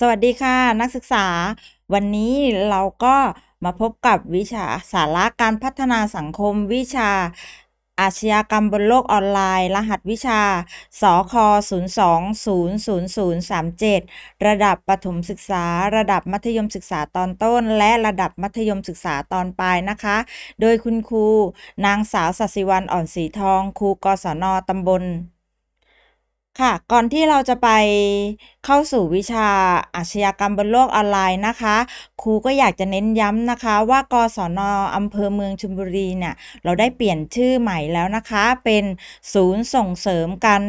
สวัสดีค่ะนักศึกษาวันนี้เราก็มาพบกับวิชาสาระการพัฒนาสังคมวิชาอาชญากรรมบนโลกออนไลน์ รหัสวิชาสค0 2 0 0 0 3 7 ระดับประถมศึกษาระดับมัธยมศึกษาตอนต้น และระดับมัธยมศึกษาตอนปลายนะคะ โดยคุณครูนางสาวสัสิวันอ่อนสีทองครูกศนตำบลค่ะ ก่อนที่เราจะไปเข้าสู่วิชาอาชญากรรมบนโลกออนไลน์นะคะ ครูก็อยากจะเน้นย้ำนะคะว่ากศนออำเภอเมืองชุมบุรีเนี่ยเราได้เปลี่ยนชื่อใหม่แล้วนะคะ เป็นศูนย์ส่งเสริมการ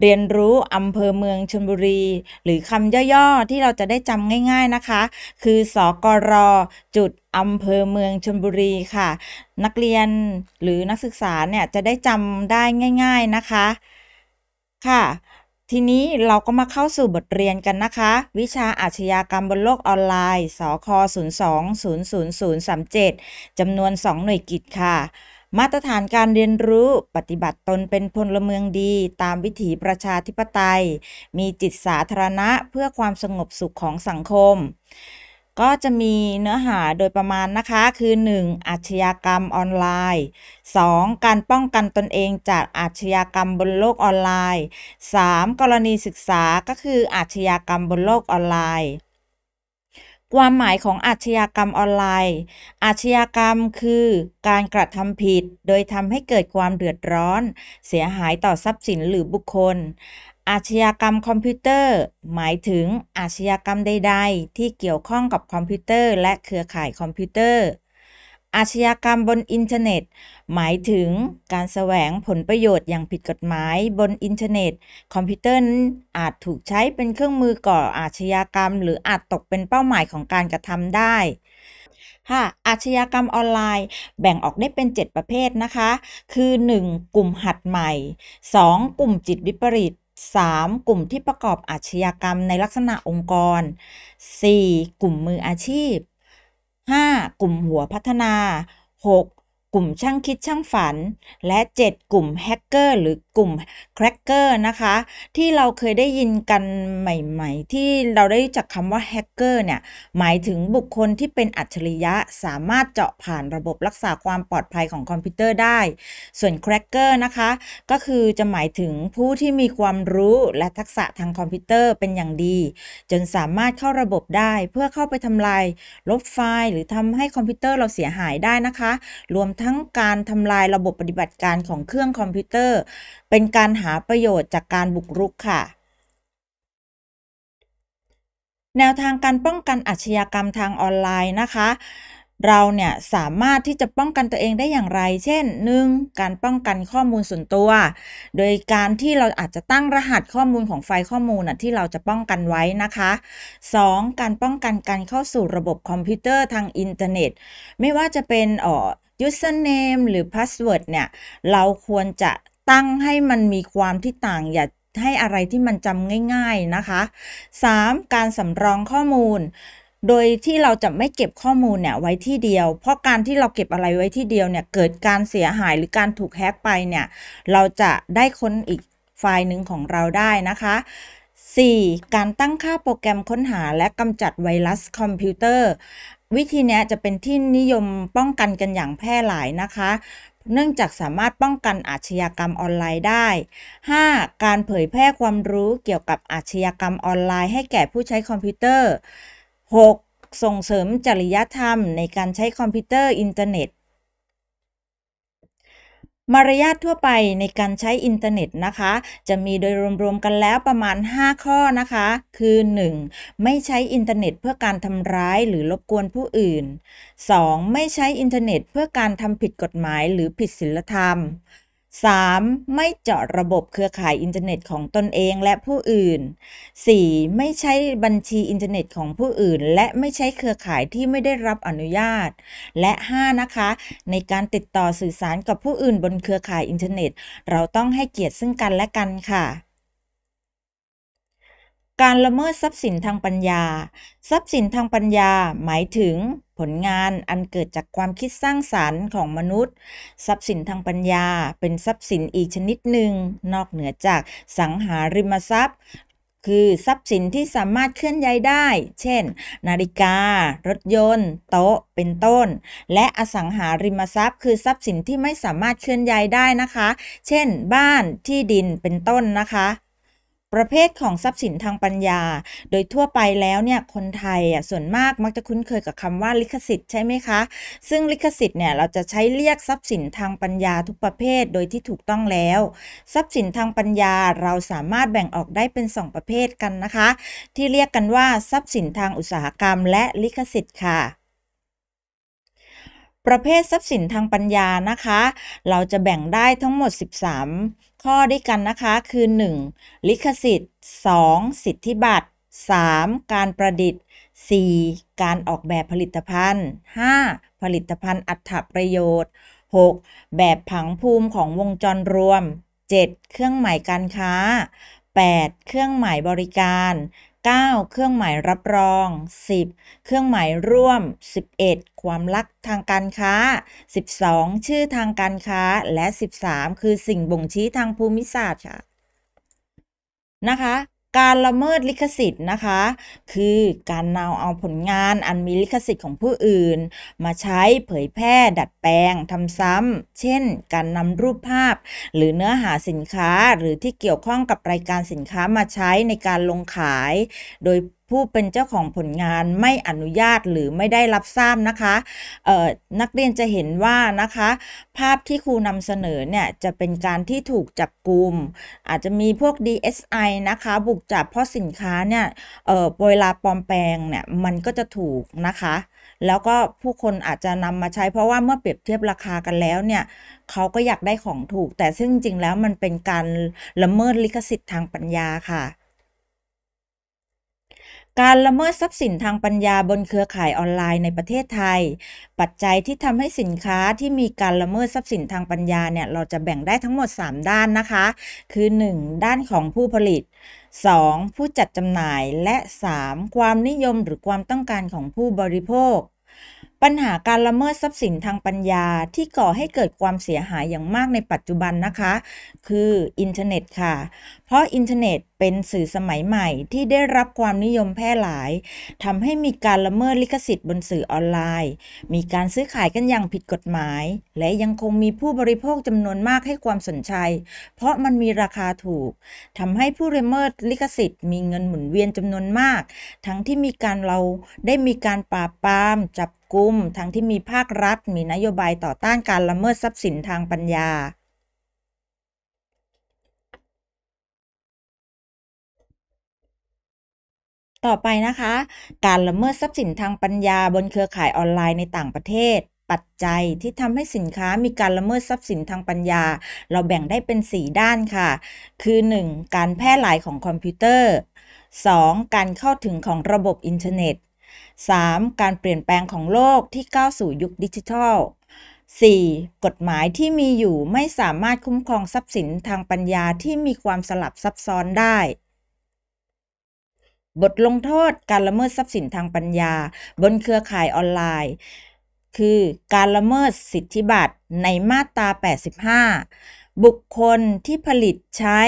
เรียนรู้อำเภอเมืองชุมบุรี หรือคำย่อๆที่เราจะได้จำง่ายๆนะคะ คือสกรจุดอำเภอเมืองชนบุรีค่ะ นักเรียนหรือนักศึกษาเนี่ยจะได้จำได้ง่าย ๆนะคะค่ะ ทีนี้เราก็มาเข้าสู่บทเรียนกันนะคะ วิชาอาชญากรรมบนโลกออนไลน์ สค02-00037จำนวน 2 หน่วยกิจค่ะ มาตรฐานการเรียนรู้ ปฏิบัติตนเป็นพลเมืองดี ตามวิถีประชาธิปไตย มีจิตสาธารณะเพื่อความสงบสุขของสังคมก็จะมีเนื้อหาโดยประมาณนะคะ คือ 1. อาชญากรรมออนไลน์ 2. การป้องกันตนเองจากอาชญากรรมบนโลกออนไลน์ 3. กรณีศึกษา ก็คือ อาชญากรรมบนโลกออนไลน์ ความหมายของอาชญากรรมออนไลน์ อาชญากรรมคือ การกระทำผิด โดยทำให้เกิดความเดือดร้อน เสียหายต่อทรัพย์สินหรือบุคคลอาชญากรรมคอมพิวเตอร์ หมายถึงอาชญากรรมใดๆที่เกี่ยวข้องกับคอมพิวเตอร์และเครือข่ายคอมพิวเตอร์ อาชญากรรมบนอินเทอร์เน็ต หมายถึงการแสวงผลประโยชน์อย่างผิดกฎหมายบนอินเทอร์เน็ต คอมพิวเตอร์อาจถูกใช้เป็นเครื่องมือก่ออาชญากรรม หรืออาจตกเป็นเป้าหมายของการกระทำได้ค่ะอาชญากรรมออนไลน์ แบ่งออกได้เป็น 7 ประเภทนะคะ คือ 1. กลุ่มหัดใหม่ 2. กลุ่มจิตวิปริต 3. กลุ่มที่ประกอบอาชญากรรมในลักษณะองค์กร 4. กลุ่มมืออาชีพ 5. กลุ่มหัวพัฒนา 6. กลุ่มช่างคิดช่างฝัน และ 7 กลุ่มแฮกเกอร์หรือกลุ่มแครกเกอร์นะคะ ที่เราเคยได้ยินกันใหม่ ๆ ที่เราได้จากคำว่าแฮกเกอร์เนี่ยหมายถึงบุคคลที่เป็นอัจฉริยะสามารถเจาะผ่านระบบรักษาความปลอดภัยของคอมพิวเตอร์ได้ ส่วนแครกเกอร์นะคะก็คือจะหมายถึงผู้ที่มีความรู้และทักษะทางคอมพิวเตอร์เป็นอย่างดี จนสามารถเข้าระบบได้เพื่อเข้าไปทำลายลบไฟล์ หรือทำให้คอมพิวเตอร์เราเสียหายได้นะคะ รวมทั้งการทำลายระบบปฏิบัติการของเครื่องคอมพิวเตอร์ เป็นการหาประโยชน์จากการบุกรุกค่ะ แนวทางการป้องกันอาชญากรรมทางออนไลน์นะคะ เราเนี่ยสามารถที่จะป้องกันตัวเองได้อย่างไร เช่น 1. การป้องกันข้อมูลส่วนตัว โดยการที่เราอาจจะตั้งรหัสข้อมูลของไฟล์ข้อมูลนะที่เราจะป้องกันไว้นะคะ 2. การป้องกันการเข้าสู่ระบบคอมพิวเตอร์ทางอินเทอร์เน็ต ไม่ว่าจะเป็นออ username หรือ password เนี่ยเราควรจะตั้งให้มันมีความที่ต่างอย่าให้อะไรที่มันจำง่ายๆนะคะ 3. การสำรองข้อมูล โดยที่เราจะไม่เก็บข้อมูลเนี่ยไว้ที่เดียว เพราะการที่เราเก็บอะไรไว้ที่เดียวเนี่ยเกิดการเสียหายหรือการถูกแฮ็กไปเนี่ยเราจะได้ค้นอีกไฟล์หนึ่งของเราได้นะคะ 4. การตั้งค่าโปรแกรมค้นหาและกำจัดไวรัสคอมพิวเตอร์วิธีนี้จะเป็นที่นิยมป้องกันกันอย่างแพร่หลายนะคะ เนื่องจากสามารถป้องกันอาชญากรรมออนไลน์ได้ 5. การเผยแพร่ความรู้เกี่ยวกับอาชญากรรมออนไลน์ให้แก่ผู้ใช้คอมพิวเตอร์ 6. ส่งเสริมจริยธรรม ในการใช้คอมพิวเตอร์อินเทอร์เน็ตมารยาททั่วไปในการใช้อินเทอร์เน็ตนะคะ จะมีโดยรวมๆกันแล้วประมาณ 5 ข้อนะคะ คือ 1. ไม่ใช้อินเทอร์เน็ตเพื่อการทำร้ายหรือรบกวนผู้อื่น 2. ไม่ใช้อินเทอร์เน็ต เพื่อการทำผิดกฎหมายหรือผิดศีลธรรม 3. ไม่เจาะระบบเครือข่ายอินเทอร์เน็ตของตนเองและผู้อื่น 4. ไม่ใช้บัญชีอินเทอร์เน็ตของผู้อื่น และไม่ใช้เครือข่ายที่ไม่ได้รับอนุญาต และ 5. นะคะ ในการติดต่อสื่อสารกับผู้อื่นบนเครือข่ายอินเทอร์เน็ต เราต้องให้เกียรติซึ่งกันและกันค่ะการละเมิดทรัพย์สินทางปัญญา ทรัพย์สินทางปัญญา หมายถึงผลงานอันเกิดจากความคิดสร้างสารรค์ของมนุษย์ ทรัพย์สินทางปัญญา เป็นทรัพย์สินอีกชนิดหนึ่ง นอกเหนือจากสังหาริมทรัพย์ คือทรัพย์สินที่สามารถเคลื่อนย้ายได้ เช่น นาฬิกา รถยนต์ โต๊ะ เป็นต้น และอสังหาริมทรัพย์ คือทรัพย์สินที่ไม่สามารถเคลื่อนย้ายได้นะคะ เช่น บ้าน ที่ดิน เป็นต้นนะคะประเภทของทรัพย์สินทางปัญญา โดยทั่วไปแล้วเนี่ยคนไทยอ่ะส่วนมากมักจะคุ้นเคยกับคำว่าลิขสิทธิ์ใช่ไหมคะซึ่งลิขสิทธิ์เนี่ยเราจะใช้เรียกทรัพย์สินทางปัญญาทุกประเภทโดยที่ถูกต้องแล้ว ทรัพย์สินทางปัญญาเราสามารถแบ่งออกได้เป็น 2 ประเภทกันนะคะ ที่เรียกกันว่าทรัพย์สินทางอุตสาหกรรม และลิขสิทธิ์ค่ะ ประเภททรัพย์สินทางปัญญานะคะ เราจะแบ่งได้ทั้งหมด 13ข้อด้วยกันนะคะคือ 1. ลิขสิทธิ์ 2. สิทธิบัตร 3. การประดิษฐ์ 4. การออกแบบผลิตภัณฑ์ 5. ผลิตภัณฑ์อัถประโยชน์ 6. แบบผังภูมิของวงจรรวม 7. เครื่องหมายการค้า 8. เครื่องหมายบริการ9 เครื่องหมายรับรอง 10 เครื่องหมายร่วม 11 ความลักทางการค้า 12 ชื่อทางการค้าและ 13 คือสิ่งบ่งชี้ทางภูมิศาสตร์ค่ะนะคะการละเมิดลิขสิทธิ์นะคะ คือการนำเอาผลงานอันมีลิขสิทธิ์ของผู้อื่น มาใช้เผยแพร่ ดัดแปลงทำซ้ำเช่น การนำรูปภาพ หรือเนื้อหาสินค้าหรือที่เกี่ยวข้องกับรายการสินค้ามาใช้ในการลงขายโดยผู้เป็นเจ้าของผลงานไม่อนุญาตหรือไม่ได้รับทราบนะคะ เออ่นักเรียนจะเห็นว่านะคะภาพที่ครูนำเสนอเนี่ยจะเป็นการที่ถูกจับกลุ่มอาจจะมีพวก DSI นะคะ บุก จับเพราะสินค้า เนี่ยเวลาปลอมแปลง เนี่ย มันก็จะถูกนะคะ แล้วก็ผู้คนอาจจะนำมาใช้เพราะว่าเมื่อเปรียบเทียบราคากันแล้วเนี่ยเขาก็อยากได้ของถูก แต่ซึ่งจริงแล้วมันเป็นการละเมิดลิขสิทธิ์ทางปัญญาค่ะการละเมิดทรัพย์สินทางปัญญาบนเครือข่ายออนไลน์ในประเทศไทย ปัจจัยที่ทำให้สินค้าที่มีการละเมิดทรัพย์สินทางปัญญาเนี่ย เราจะแบ่งได้ทั้งหมด 3 ด้านนะคะ คือ 1. ด้านของผู้ผลิต 2. ผู้จัดจำหน่าย และ 3. ความนิยมหรือความต้องการของผู้บริโภคปัญหาการละเมิดทรัพย์สินทางปัญญาที่ก่อให้เกิดความเสียหายอย่างมากในปัจจุบันนะคะ คืออินเทอร์เน็ต ค่ะ เพราะอินเทอร์เน็ตเป็นสื่อสมัยใหม่ ที่ได้รับความนิยมแพร่หลาย ทำให้มีการละเมิดลิขสิทธิ์บนสื่อออนไลน์ มีการซื้อขายกันอย่างผิดกฎหมาย และยังคงมีผู้บริโภคจำนวนมากให้ความสนใจ เพราะมันมีราคาถูก ทำให้ผู้ละเมิดลิขสิทธิ์มีเงินหมุนเวียนจำนวนมาก ทั้งที่มีการเราได้มีการปราบปรามจับกุมทั้งที่มีภาครัฐมีนโยบายต่อต้าน การละเมิดทรัพย์สินทางปัญญา ต่อไปนะคะ การละเมิดทรัพย์สินทางปัญญาบนเครือข่ายออนไลน์ในต่างประเทศ ปัจจัยที่ทำให้สินค้ามีการละเมิดทรัพย์สินทางปัญญา เราแบ่งได้เป็น 4 ด้านค่ะ คือ 1. การแพร่หลายของคอมพิวเตอร์ 2. การเข้าถึงของระบบอินเทอร์เน็ต 3. การเปลี่ยนแปลงของโลกที่ก้าวสู่ยุคดิจิทัล 4. กฎหมายที่มีอยู่ไม่สามารถคุ้มครองทรัพย์สินทางปัญญาที่มีความสลับซับซ้อนได้ บทลงโทษการละเมิดทรัพย์สินทางปัญญาบนเครือข่ายออนไลน์ คือ การละเมิดสิทธิบัตรในมาตรา 85บุคคลที่ผลิตใช้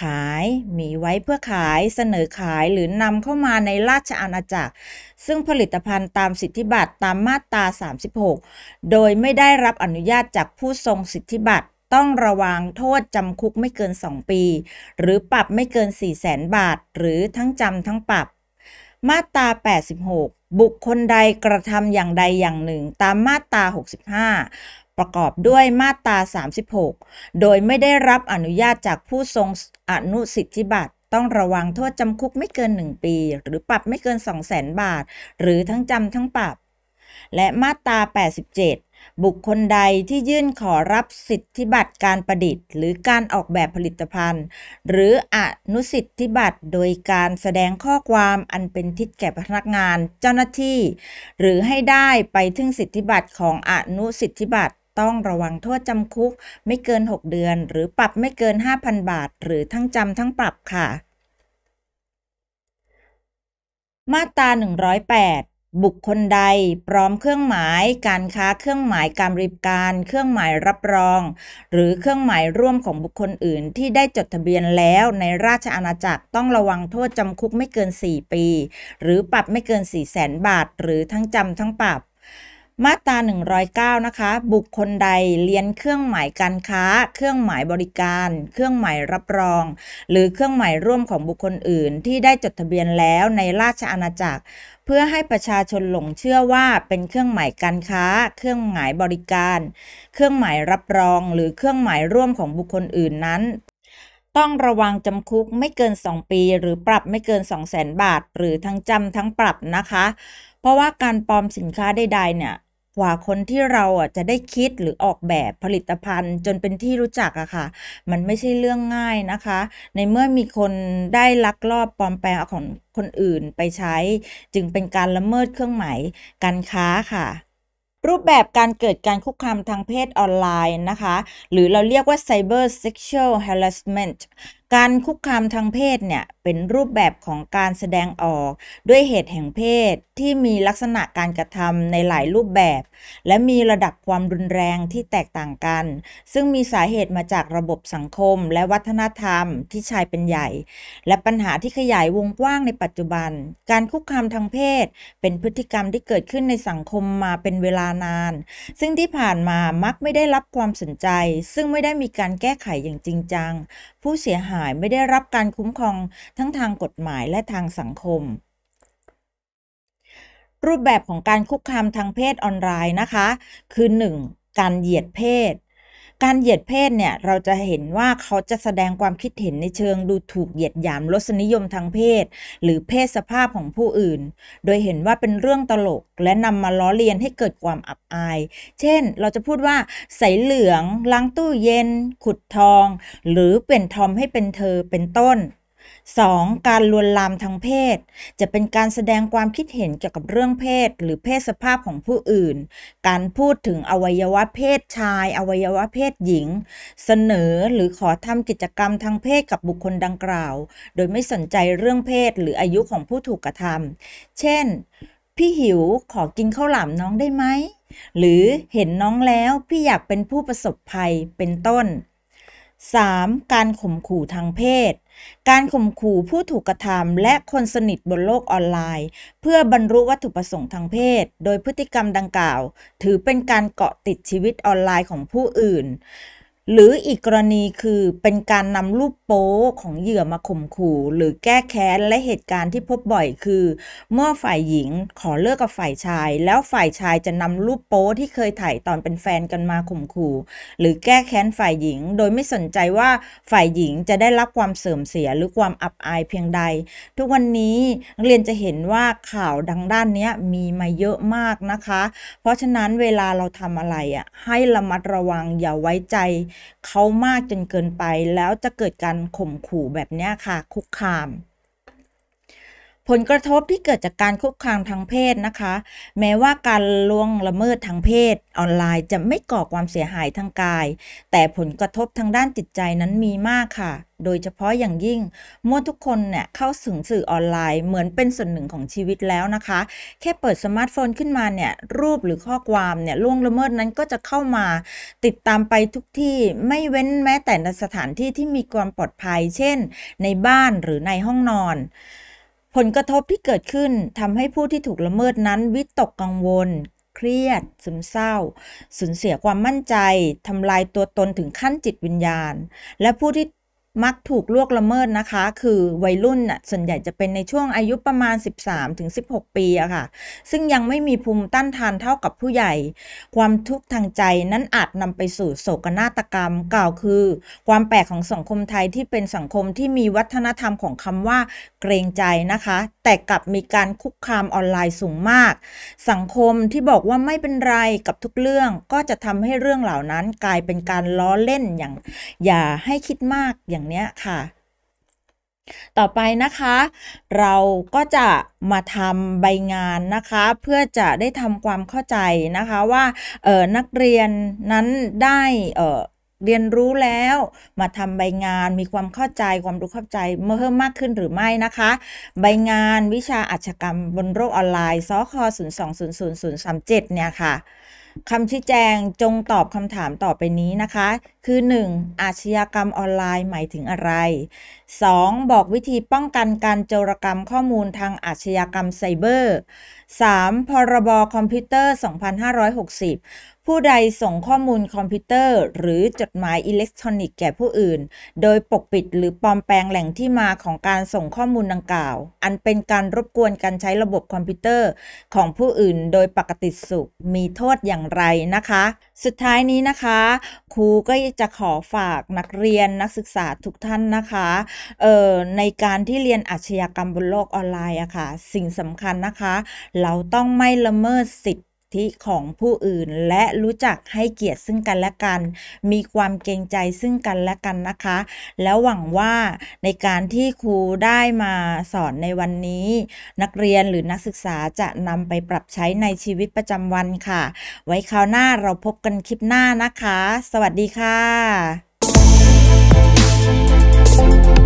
ขาย มีไว้เพื่อขาย เสนอขายหรือนำเข้ามาในราชอาณาจักร ซึ่งผลิตภัณฑ์ตามสิทธิบัตรตามมาตรา36 โดยไม่ได้รับอนุญาตจากผู้ทรงสิทธิบัตร ต้องระวังโทษจำคุกไม่เกิน 2 ปี หรือปรับไม่เกิน4 0 0แสนบาท หรือทั้งจำทั้งปรับ มาตรา86 บุคคลใดกระทำอย่างใดอย่างหนึ่งตามมาตรา65ประกอบด้วยมาตรา 36 โดยไม่ได้รับอนุญาตจากผู้ทรงอนุสิทธิบัตร ต้องระวังโทษจำคุกไม่เกิน 1 ปี หรือปรับไม่เกิน200,000บาท หรือทั้งจำทั้งปรับ และมาตรา 87 บุคคลใดที่ยื่นขอรับสิทธิบัตรการประดิษฐ์หรือการออกแบบผลิตภัณฑ์ หรืออนุสิทธิบัตรโดยการแสดงข้อความอันเป็นทิศแก่พนักงาน เจ้าหน้าที่ หรือให้ได้ไปถึงสิทธิบัตรของอนุสิทธิบัตรต้องระวังโทษจำคุก ไม่เกิน 6 เดือน หรือปรับไม่เกิน 5,000 บาท หรือทั้งจำทั้งปรับค่ะ มาตรา108 บุคคลใดพร้อมเครื่องหมายการค้าเครื่องหมายการบริการ เครื่องหมายรับรอง หรือเครื่องหมายร่วมของบุคคลอื่น ที่ได้จดทะเบียนแล้วในราชอาณาจักรต้องระวังโทษจำคุกไม่เกิน 4 ปี หรือปรับไม่เกิน 4 0 0แสนบาท หรือทั้งจำทั้งปรับมาตรา 109 นะคะ บุคคลใดเรียนเครื่องหมายการค้า เครื่องหมายบริการ เครื่องหมายรับรอง หรือเครื่องหมายร่วมของบุคคลอื่นที่ได้จดทะเบียนแล้วในราชอาณาจักร เพื่อให้ประชาชนหลงเชื่อว่าเป็นเครื่องหมายการค้า เครื่องหมายบริการ เครื่องหมายรับรองหรือเครื่องหมายร่วมของบุคคลอื่นนั้น ต้องระวังจำคุกไม่เกิน 2 ปี หรือปรับไม่เกิน 2 0 0แสนบาท หรือทั้งจำทั้งปรับนะคะ เพราะว่าการปลอมสินค้าใดๆเนี่ยกว่าคนที่เราอ่ะจะได้คิดหรือออกแบบผลิตภัณฑ์จนเป็นที่รู้จักอะค่ะ มันไม่ใช่เรื่องง่ายนะคะ ในเมื่อมีคนได้ลักลอบปลอมแปลงของคนอื่นไปใช้จึงเป็นการละเมิดเครื่องหมายการค้าค่ะ รูปแบบการเกิดการคุกคามทางเพศออนไลน์นะคะ หรือเราเรียกว่า cyber sexual harassment การคุกคามทางเพศเนี่ยเป็นรูปแบบของการแสดงออก ด้วยเหตุแห่งเพศที่มีลักษณะการกระทำในหลายรูปแบบ และมีระดับความรุนแรงที่แตกต่างกัน ซึ่งมีสาเหตุมาจากระบบสังคมและวัฒนธรรมที่ชายเป็นใหญ่ และปัญหาที่ขยายวงกว้างในปัจจุบัน การคุกคามทางเพศ เป็นพฤติกรรมที่เกิดขึ้นในสังคมมาเป็นเวลานาน ซึ่งที่ผ่านมามักไม่ได้รับความสนใจ ซึ่งไม่ได้มีการแก้ไขอย่างจริงจังผู้เสียหายไม่ได้รับการคุ้มครองทั้งทางกฎหมายและทางสังคม รูปแบบของการคุกคามทางเพศออนไลน์นะคะคือ 1. การเหยียดเพศการเหยียดเพศเนี่ยเราจะเห็นว่าเขาจะแสดงความคิดเห็นในเชิง ดูถูกเหยียดหยามลสนิยมทางเพศ หรือเพศสภาพของผู้อื่น โดยเห็นว่าเป็นเรื่องตลกและนำมาล้อเลียนให้เกิดความอับอาย เช่นเราจะพูดว่าใสเหลือง ล้างตู้เย็น ขุดทอง หรือเปลี่ยนทอมให้เป็นเธอเป็นต้น 2. การลวนลามทางเพศ จะเป็นการแสดงความคิดเห็นเกี่ยวกับเรื่องเพศ หรือเพศสภาพของผู้อื่น การพูดถึงอวัยวะเพศชายอวัยวะเพศหญิง เสนอหรือขอทำกิจกรรมทางเพศกับบุคคลดังกล่าว โดยไม่สนใจเรื่องเพศหรืออายุของผู้ถูกกระทำเช่น พี่หิวขอกินข้าวหลามน้องได้ไหมหรือเห็นน้องแล้วพี่อยากเป็นผู้ประสบภัยเป็นต้น 3. การข่มขู่ทางเพศ การข่มขู่ผู้ถูกกระทำและคนสนิทบนโลกออนไลน์ เพื่อบรรลุวัตถุประสงค์ทางเพศ โดยพฤติกรรมดังกล่าว ถือเป็นการเกาะติดชีวิตออนไลน์ของผู้อื่นหรืออีกกรณีคือเป็นการนำรูปโป๊ของเหยื่อมาข่มขู่ หรือแก้แค้นและเหตุการณ์ที่พบบ่อย คือเมื่อฝ่ายหญิงขอเลิกกับฝ่ายชาย แล้วฝ่ายชายจะนำรูปโป๊ที่เคยถ่ายตอนเป็นแฟนกันมาข่มขู่หรือแก้แค้นฝ่ายหญิงโดยไม่สนใจว่าฝ่ายหญิงจะได้รับความเสื่อมเสียหรือความอับอายเพียงใด ทุกวันนี้เรียนจะเห็นว่าข่าวดังด้านนี้มีมาเยอะมากนะคะ เพราะฉะนั้นเวลาเราทำอะไรอ่ะให้ระมัดระวังอย่าไว้ใจเขามากจนเกินไปแล้วจะเกิดการข่มขู่แบบนี้ค่ะ คุกคามผลกระทบที่เกิดจากการคุกคามทางเพศนะคะ แม้ว่าการล่วงละเมิดทางเพศออนไลน์จะไม่ก่อความเสียหายทางกาย แต่ผลกระทบทางด้านจิตใจนั้นมีมากค่ะ โดยเฉพาะอย่างยิ่งเมื่อทุกคนเนี่ยเข้าสึงสื่อออนไลน์เหมือนเป็นส่วนหนึ่งของชีวิตแล้วนะคะ แค่เปิดสมาร์ทโฟนขึ้นมาเนี่ย รูปหรือข้อความเนี่ยล่วงละเมิดนั้นก็จะเข้ามา ติดตามไปทุกที่ไม่เว้นแม้แต่ในสถานที่ที่มีความปลอดภัย เช่น ในบ้านหรือในห้องนอนผลกระทบที่เกิดขึ้นทำให้ผู้ที่ถูกละเมิดนั้น วิตกกังวล เครียด ซึมเศร้า สูญเสียความมั่นใจทำลายตัวตนถึงขั้นจิตวิญญาณ และผู้ที่มักถูกล่วงละเมิดนะคะ คือวัยรุ่นน่ะส่วนใหญ่จะเป็นในช่วงอายุประมาณ 13-16 ปีอะค่ะซึ่งยังไม่มีภูมิต้านทานเท่ากับผู้ใหญ่ ความทุกข์ทางใจนั้นอาจนำไปสู่โศกนาฏกรรมกล่าวคือ ความแปลกของสังคมไทยที่เป็นสังคมที่มีวัฒนธรรมของคำว่า เกรงใจนะคะ แต่กลับมีการคุกคามออนไลน์สูงมาก สังคมที่บอกว่าไม่เป็นไรกับทุกเรื่องก็จะทำให้เรื่องเหล่านั้น กลายเป็นการล้อเล่นอย่างอย่าให้คิดมากอย่างเนี้ยค่ะต่อไปนะคะ เราก็จะมาทำใบงานนะคะ เพื่อจะได้ทำความเข้าใจนะคะว่านักเรียนนั้นได้เรียนรู้แล้วมาทำใบงานมีความเข้าใจความรู้เข้าใจเพิ่มมากขึ้นหรือไม่นะคะ ใบงานวิชาอัชกรรมบนโลกออนไลน์ซสค0 2 0 0 0 3 7 เนี่ยค่ะคำชี้แจงจงตอบคำถามต่อไปนี้นะคะ คือ 1. อาชญากรรมออนไลน์หมายถึงอะไร 2. บอกวิธีป้องกันการโจรกรรมข้อมูลทางอาชญากรรมไซเบอร์ 3. พรบอรคอมพิวเตอร์ 2560 ผู้ใดส่งข้อมูลคอมพิวเตอร์ หรือจดหมายอิเล็กทรอนิกส์แก่ผู้อื่น โดยปกปิดหรือปลอมแปลงแหล่งที่มาของการส่งข้อมูลดังกล่าว อันเป็นการรบกวนการใช้ระบบคอมพิวเตอร์ของผู้อื่นโดยปกติสุขมีโทษอย่างไรนะคะสุดท้ายนี้นะคะ ครูก็จะขอฝากนักเรียนนักศึกษาทุกท่านนะคะ เอ่อ ในการที่เรียนอาชญากรรมบนโลกออนไลน์อะคะ่ะ สิ่งสำคัญนะคะ เราต้องไม่ละเมิดสิทธิธิของผู้อื่นและรู้จักให้เกียรติซึ่งกันและกัน มีความเกรงใจซึ่งกันและกันนะคะ แล้วหวังว่าในการที่ครูได้มาสอนในวันนี้ นักเรียนหรือนักศึกษาจะนำไปปรับใช้ในชีวิตประจำวันค่ะ ไว้คราวหน้าเราพบกันคลิปหน้านะคะ สวัสดีค่ะ